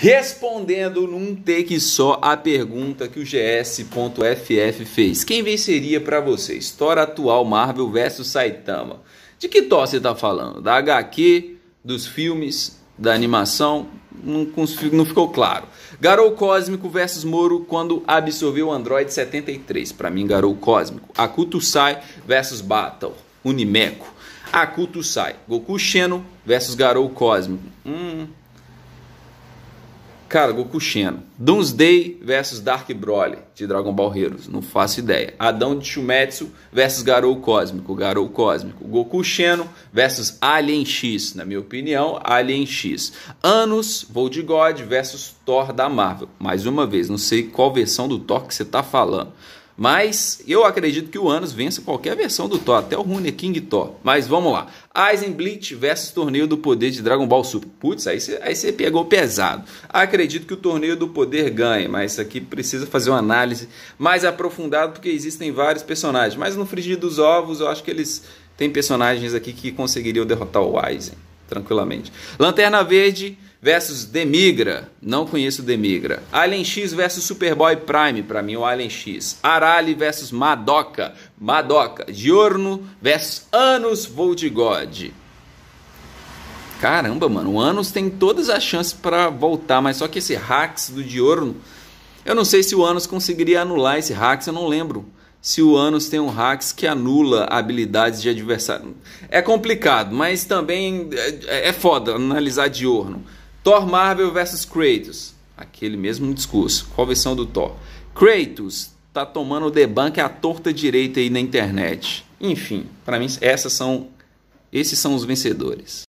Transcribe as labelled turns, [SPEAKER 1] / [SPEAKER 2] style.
[SPEAKER 1] respondendo num take só a pergunta que o GS.ff fez. Quem venceria para vocês? Thor atual Marvel versus Saitama. De que Thor você tá falando? Da HQ, dos filmes, da animação? Não, não ficou claro. Garou Cósmico versus Moro quando absorveu o Android 73. Para mim, Garou Cósmico. Akuto Sai versus Battle. Unimeco. Akuto Sai. Goku Sheno versus Garou Cósmico. Hum, Cara, Goku Xeno. Doomsday versus Dark Broly de Dragon Ball Heroes. Não faço ideia. Adão de Shumetsu versus Garou Cósmico. Garou Cósmico. Goku Xeno versus Alien X. Na minha opinião, Alien X. Anos, de God versus Thor da Marvel. Mais uma vez, não sei qual versão do Thor que você está falando. Mas eu acredito que o Anos vença qualquer versão do Thor, até o Rune King Thor. Mas vamos lá. Bleach versus Torneio do Poder de Dragon Ball Super. Putz, aí você pegou pesado. Acredito que o Torneio do Poder ganhe, mas isso aqui precisa fazer uma análise mais aprofundada porque existem vários personagens. Mas no frigir dos ovos, eu acho que eles têm personagens aqui que conseguiriam derrotar o Eisen tranquilamente. Lanterna Verde versus Demigra, não conheço Demigra. Alien X versus Superboy Prime, para mim o Alien X. Arali versus Madoka, Madoka. Diorno versus Anos Voltigode. Caramba, mano, o Anos tem todas as chances para voltar, mas só que esse Hax do Diorno, eu não sei se o Anos conseguiria anular esse Hax, eu não lembro. Se o Anos tem um Hax que anula habilidades de adversário. É complicado, mas também é, é foda analisar Diorno. Thor Marvel versus Kratos. Aquele mesmo discurso. Qual a versão do Thor? Kratos tá tomando o debanque à torta direita aí na internet. Enfim, para mim essas são esses são os vencedores.